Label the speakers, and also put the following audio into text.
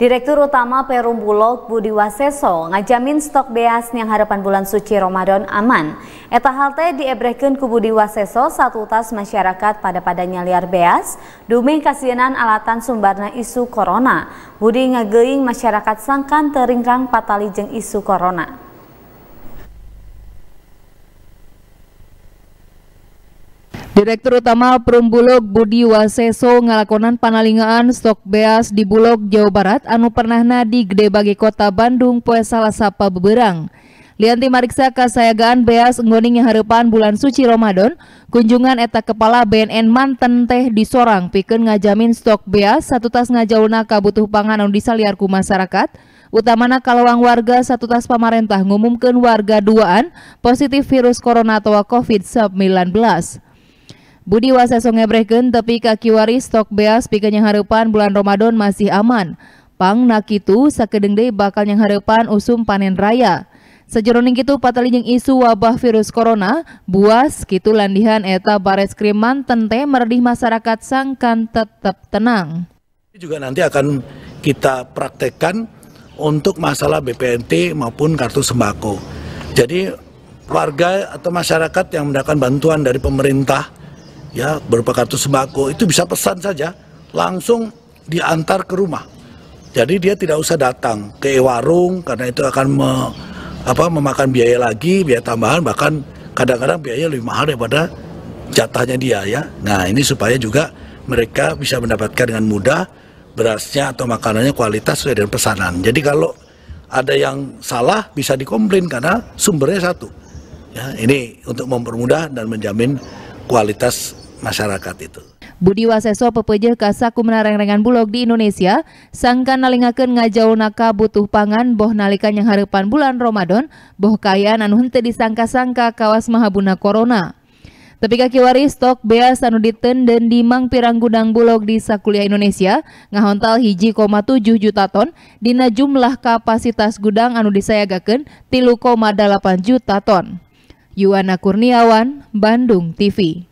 Speaker 1: Direktur Utama Perum Bulog Budi Waseso ngajamin stok beas yang harapan bulan suci Ramadan aman. Eta hal teh ku Budi Waseso satu tas masyarakat pada padanya liar beas, dumeh kasihanan alatan sumbarna isu corona. Budi ngegeing masyarakat sangkan teringkang patali jeng isu corona.
Speaker 2: Direktur Utama Perumbulog Budi Waseso ngalakonan panalingaan stok beas di Bulog, Jawa Barat anu pernah di Gede Bagi Kota Bandung poe sapa beberang. Lianti mariksa kasayagaan beas ngoning harapan bulan suci Ramadan, kunjungan eta kepala BNN Manten teh disorang pikeun ngajamin stok beas satu tas ngajauna butuh pangan anu disaliarku masyarakat, utamana wang warga satu tas pamarentah ngumumkan warga duaan positif virus corona atau COVID-19. Budi Waseso ngebrehkeun tepi kaki waris stok beas pikeun yang harapan bulan Ramadan masih aman. Pang nakitu sakedeng deh bakal yang harapan usum panen raya. Sejeroning itu patali yang isu wabah virus corona, buas kitu landihan eta bares kriman tente merdih masyarakat sangkan tetap tenang.
Speaker 3: Juga nanti akan kita praktekkan untuk masalah BPNT maupun kartu sembako. Jadi warga atau masyarakat yang mendapatkan bantuan dari pemerintah ya berupa kartu sembako itu bisa pesan saja langsung diantar ke rumah. Jadi dia tidak usah datang ke warung karena itu akan me, apa, memakan biaya lagi, biaya tambahan bahkan kadang-kadang biaya lebih mahal daripada jatahnya dia ya. Nah ini supaya juga mereka bisa mendapatkan dengan mudah berasnya atau makanannya kualitas sesuai dengan pesanan. Jadi kalau ada yang salah bisa dikomplain karena sumbernya satu. Ya, ini untuk mempermudah dan menjamin kualitas masyarakat itu.
Speaker 2: Budi Waseso pepejeh kasaku menareng-rengan bulog di Indonesia, sangka nalingaken ngajau naka butuh pangan boh nalikan yang harapan bulan Ramadan, boh kayaan anu hente disangka-sangka kawas mahabuna corona. Tapi kaki waris stok bea sanuditen dan dimang pirang gudang bulog di sakulia Indonesia ngahontal hiji koma tujuh juta ton dina jumlah kapasitas gudang anu disayagaken tilu koma delapan juta ton. Yuana Kurniawan, Bandung TV.